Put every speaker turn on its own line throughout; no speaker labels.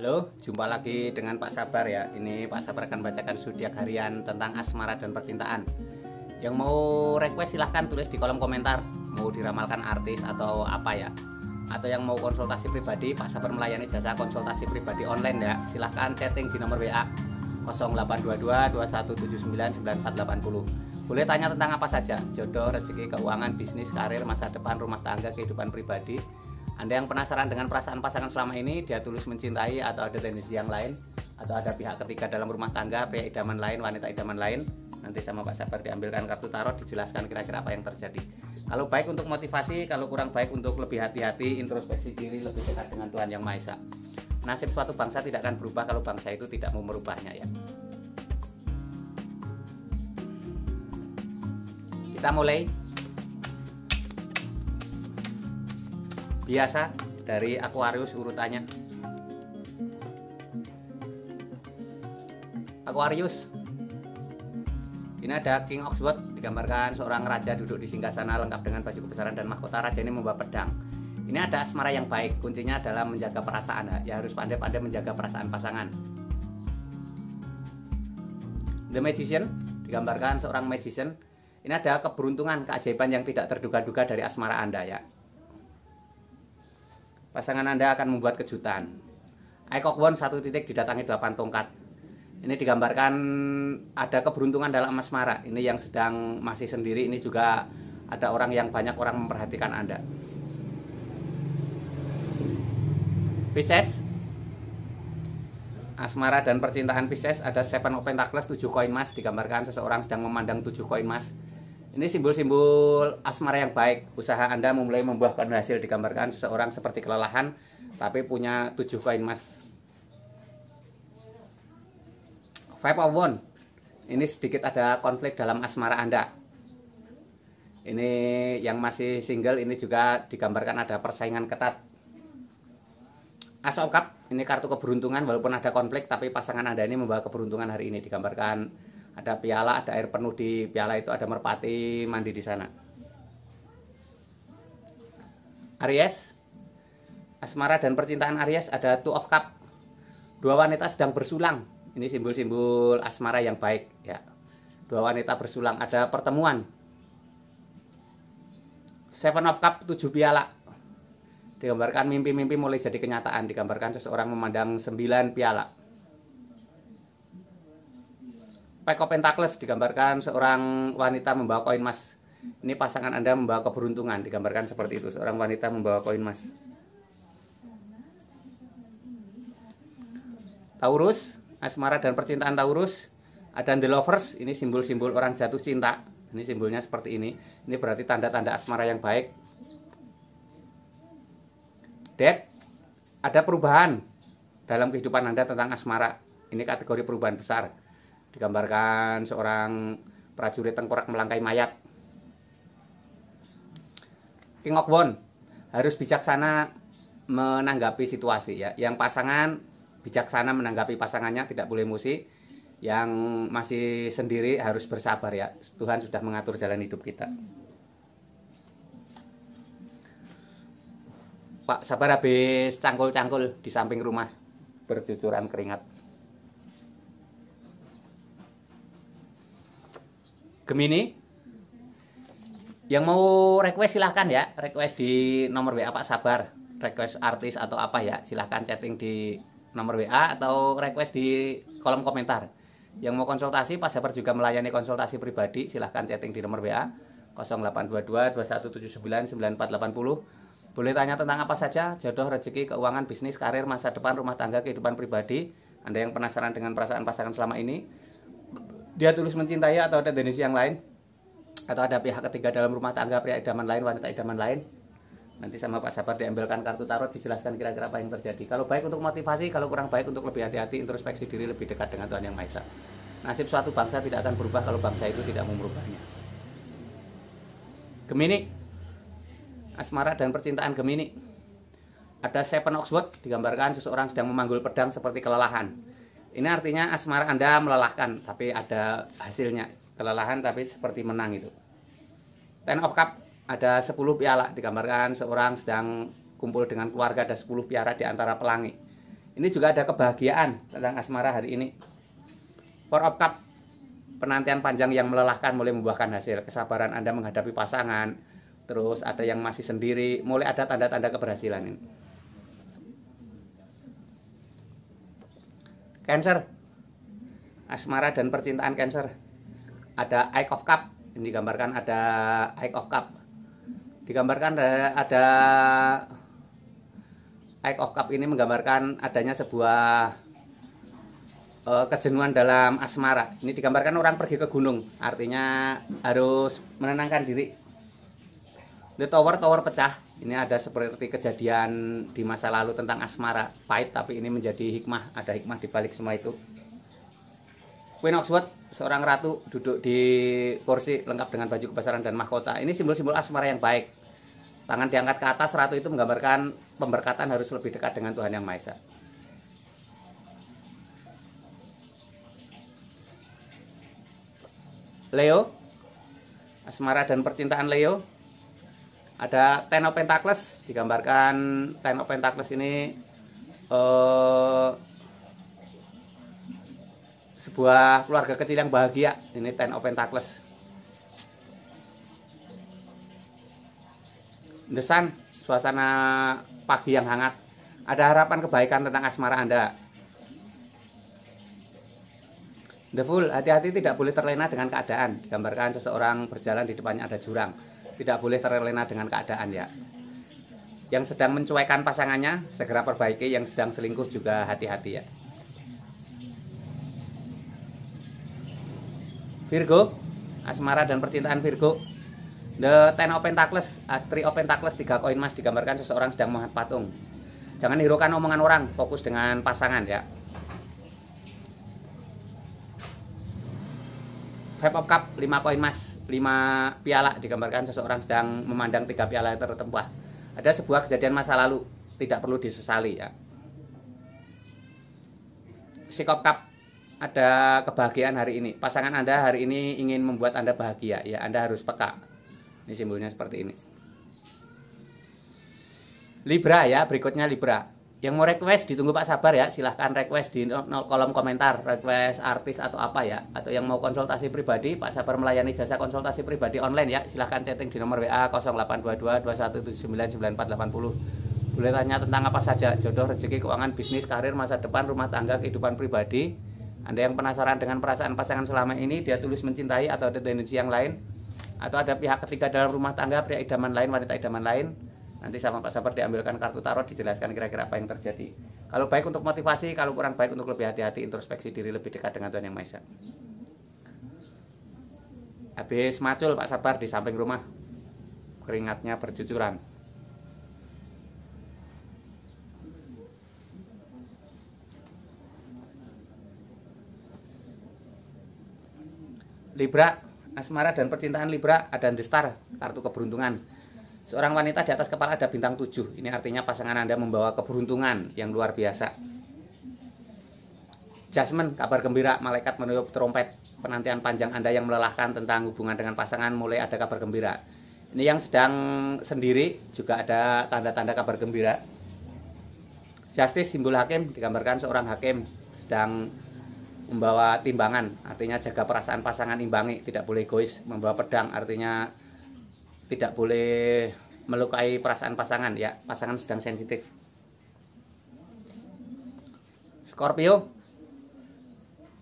Halo, jumpa lagi dengan Pak Sabar ya. Ini Pak Sabar akan bacakan zodiak harian tentang asmara dan percintaan. Yang mau request silahkan tulis di kolom komentar. Mau diramalkan artis atau apa ya? Atau yang mau konsultasi pribadi, Pak Sabar melayani jasa konsultasi pribadi online ya. Silahkan chatting di nomor WA 082221799480. Boleh tanya tentang apa saja, jodoh, rezeki, keuangan, bisnis, karir, masa depan, rumah tangga, kehidupan pribadi, anda yang penasaran dengan perasaan pasangan selama ini, dia tulus mencintai atau ada tendensi yang lain, atau ada pihak ketiga dalam rumah tangga, pihak idaman lain, wanita idaman lain, nanti sama Pak Sabar diambilkan kartu tarot, dijelaskan kira-kira apa yang terjadi. Kalau baik untuk motivasi, kalau kurang baik untuk lebih hati-hati, introspeksi diri, lebih dekat dengan Tuhan Yang Maha Esa. Nasib suatu bangsa tidak akan berubah kalau bangsa itu tidak mau merubahnya ya. Kita mulai biasa dari Aquarius urutannya Aquarius ini ada King Oxford digambarkan seorang raja duduk di singgasana lengkap dengan baju kebesaran dan mahkota raja ini membawa pedang ini ada asmara yang baik kuncinya adalah menjaga perasaan ya harus pandai-pandai menjaga perasaan pasangan The Magician digambarkan seorang magician ini ada keberuntungan keajaiban yang tidak terduga-duga dari asmara Anda ya pasangan Anda akan membuat kejutan. Aikok Won satu titik didatangi delapan tongkat. Ini digambarkan ada keberuntungan dalam asmara. Ini yang sedang masih sendiri, ini juga ada orang yang banyak orang memperhatikan Anda. Pisces Asmara dan percintaan Pisces ada Seven of Pentacles 7 koin emas digambarkan seseorang sedang memandang 7 koin emas ini simbol-simbol asmara yang baik. Usaha Anda memulai membuahkan hasil digambarkan seseorang seperti kelelahan tapi punya tujuh koin emas. Five of One. Ini sedikit ada konflik dalam asmara Anda. Ini yang masih single ini juga digambarkan ada persaingan ketat. As of Cup, ini kartu keberuntungan walaupun ada konflik tapi pasangan Anda ini membawa keberuntungan hari ini digambarkan ada piala ada air penuh di piala itu ada merpati mandi di sana Aries asmara dan percintaan Aries ada two of cup dua wanita sedang bersulang ini simbol-simbol asmara yang baik ya dua wanita bersulang ada pertemuan seven of cup tujuh piala digambarkan mimpi-mimpi mulai jadi kenyataan digambarkan seseorang memandang sembilan piala Peko Pentakles digambarkan seorang wanita membawa koin emas. Ini pasangan Anda membawa keberuntungan digambarkan seperti itu, seorang wanita membawa koin emas. Taurus, asmara dan percintaan Taurus. Ada the lovers, ini simbol-simbol orang jatuh cinta. Ini simbolnya seperti ini. Ini berarti tanda-tanda asmara yang baik. Dead, ada perubahan dalam kehidupan Anda tentang asmara. Ini kategori perubahan besar digambarkan seorang prajurit tengkorak melangkai mayat King Okwon harus bijaksana menanggapi situasi ya yang pasangan bijaksana menanggapi pasangannya tidak boleh musik yang masih sendiri harus bersabar ya Tuhan sudah mengatur jalan hidup kita Pak sabar habis cangkul-cangkul di samping rumah bercucuran keringat Gemini yang mau request silahkan ya request di nomor WA Pak Sabar request artis atau apa ya silahkan chatting di nomor WA atau request di kolom komentar yang mau konsultasi Pak Sabar juga melayani konsultasi pribadi silahkan chatting di nomor WA 0822 2179 9480 boleh tanya tentang apa saja jodoh rezeki keuangan bisnis karir masa depan rumah tangga kehidupan pribadi Anda yang penasaran dengan perasaan pasangan selama ini dia tulus mencintai atau ada jenis yang lain atau ada pihak ketiga dalam rumah tangga pria idaman lain wanita idaman lain nanti sama Pak Sabar diambilkan kartu tarot dijelaskan kira-kira apa yang terjadi kalau baik untuk motivasi kalau kurang baik untuk lebih hati-hati introspeksi diri lebih dekat dengan Tuhan Yang Maha nasib suatu bangsa tidak akan berubah kalau bangsa itu tidak mau merubahnya Gemini asmara dan percintaan Gemini ada Seven Oxford digambarkan seseorang sedang memanggul pedang seperti kelelahan ini artinya asmara Anda melelahkan tapi ada hasilnya. Kelelahan tapi seperti menang itu. Ten of Cup ada 10 piala digambarkan seorang sedang kumpul dengan keluarga ada 10 piala di antara pelangi. Ini juga ada kebahagiaan tentang asmara hari ini. Four of Cup penantian panjang yang melelahkan mulai membuahkan hasil. Kesabaran Anda menghadapi pasangan, terus ada yang masih sendiri, mulai ada tanda-tanda keberhasilan ini. Cancer. Asmara dan percintaan Cancer. Ada Eye of Cup. Ini digambarkan ada Eye of Cup. Digambarkan ada, ada Ike of Cup ini menggambarkan adanya sebuah uh, kejenuhan dalam asmara. Ini digambarkan orang pergi ke gunung, artinya harus menenangkan diri ini tower tower pecah ini ada seperti kejadian di masa lalu tentang asmara pahit tapi ini menjadi hikmah ada hikmah di balik semua itu Queen Oxford seorang ratu duduk di kursi lengkap dengan baju kebesaran dan mahkota ini simbol-simbol asmara yang baik tangan diangkat ke atas ratu itu menggambarkan pemberkatan harus lebih dekat dengan Tuhan Yang Maha Esa Leo asmara dan percintaan Leo ada Ten of Pentacles digambarkan Ten of Pentacles ini eh, sebuah keluarga kecil yang bahagia ini Ten of Pentacles Desan, suasana pagi yang hangat ada harapan kebaikan tentang asmara Anda The Fool, hati-hati tidak boleh terlena dengan keadaan. Gambarkan seseorang berjalan di depannya ada jurang tidak boleh terlena dengan keadaan ya. Yang sedang mencuekkan pasangannya, segera perbaiki. Yang sedang selingkuh juga hati-hati ya. Virgo, asmara dan percintaan Virgo. The Ten Open Pentacles, uh, Three Open Pentacles, tiga koin emas digambarkan seseorang sedang memahat patung. Jangan hirukan omongan orang, fokus dengan pasangan ya. Five of Cup, lima koin emas lima piala digambarkan seseorang sedang memandang tiga piala tertempah. Ada sebuah kejadian masa lalu tidak perlu disesali ya. Sikop Cup ada kebahagiaan hari ini. Pasangan Anda hari ini ingin membuat Anda bahagia ya, Anda harus peka. Ini simbolnya seperti ini. Libra ya, berikutnya Libra yang mau request ditunggu Pak Sabar ya silahkan request di kolom komentar request artis atau apa ya atau yang mau konsultasi pribadi Pak Sabar melayani jasa konsultasi pribadi online ya silahkan chatting di nomor WA 0822 boleh tanya tentang apa saja jodoh rezeki keuangan bisnis karir masa depan rumah tangga kehidupan pribadi Anda yang penasaran dengan perasaan pasangan selama ini dia tulis mencintai atau ada tendensi yang lain atau ada pihak ketiga dalam rumah tangga pria idaman lain wanita idaman lain Nanti sama Pak Sabar diambilkan kartu tarot dijelaskan kira-kira apa yang terjadi. Kalau baik untuk motivasi, kalau kurang baik untuk lebih hati-hati introspeksi diri lebih dekat dengan Tuhan Yang Maha Esa. Habis macul Pak Sabar di samping rumah. Keringatnya berjujuran Libra, asmara dan percintaan Libra ada The Star, kartu keberuntungan Seorang wanita di atas kepala ada bintang tujuh. Ini artinya pasangan Anda membawa keberuntungan yang luar biasa. Jasmine, kabar gembira, malaikat meniup trompet. Penantian panjang Anda yang melelahkan tentang hubungan dengan pasangan mulai ada kabar gembira. Ini yang sedang sendiri juga ada tanda-tanda kabar gembira. Justice simbol hakim digambarkan seorang hakim sedang membawa timbangan, artinya jaga perasaan pasangan imbangi, tidak boleh egois, membawa pedang artinya tidak boleh melukai perasaan pasangan ya pasangan sedang sensitif Scorpio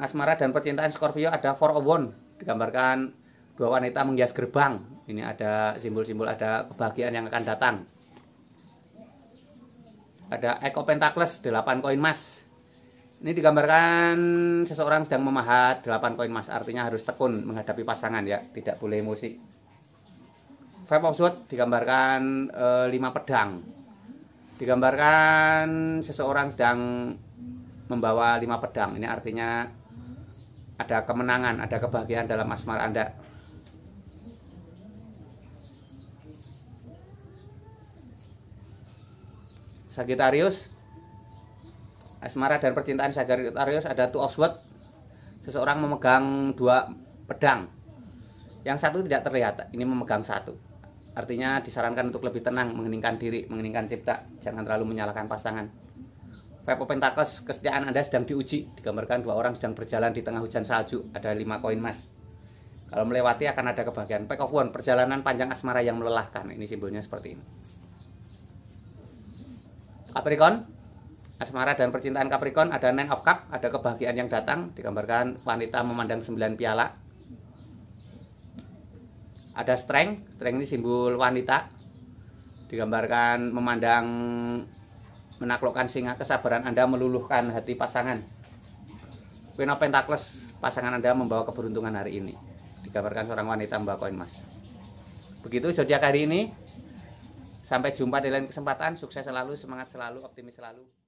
asmara dan percintaan Scorpio ada four of one digambarkan dua wanita menghias gerbang ini ada simbol-simbol ada kebahagiaan yang akan datang ada Eko Pentacles 8 koin emas ini digambarkan seseorang sedang memahat 8 koin emas artinya harus tekun menghadapi pasangan ya tidak boleh emosi Five of Swords digambarkan e, lima pedang. Digambarkan seseorang sedang membawa lima pedang. Ini artinya ada kemenangan, ada kebahagiaan dalam asmara Anda. Sagittarius asmara dan percintaan Sagittarius ada two of Swords. seseorang memegang dua pedang yang satu tidak terlihat ini memegang satu Artinya disarankan untuk lebih tenang, mengeningkan diri, mengeningkan cipta, jangan terlalu menyalahkan pasangan. Vapo Pentacles kesetiaan Anda sedang diuji. Digambarkan dua orang sedang berjalan di tengah hujan salju, ada lima koin emas. Kalau melewati akan ada kebahagiaan. Pack of One, perjalanan panjang asmara yang melelahkan. Ini simbolnya seperti ini. Capricorn, asmara dan percintaan Capricorn, ada Nine of Cup, ada kebahagiaan yang datang. Digambarkan wanita memandang sembilan piala, ada strength strength ini simbol wanita digambarkan memandang menaklukkan singa kesabaran anda meluluhkan hati pasangan Queen of Pentacles pasangan anda membawa keberuntungan hari ini digambarkan seorang wanita membawa koin emas begitu zodiak hari ini sampai jumpa di lain kesempatan sukses selalu semangat selalu optimis selalu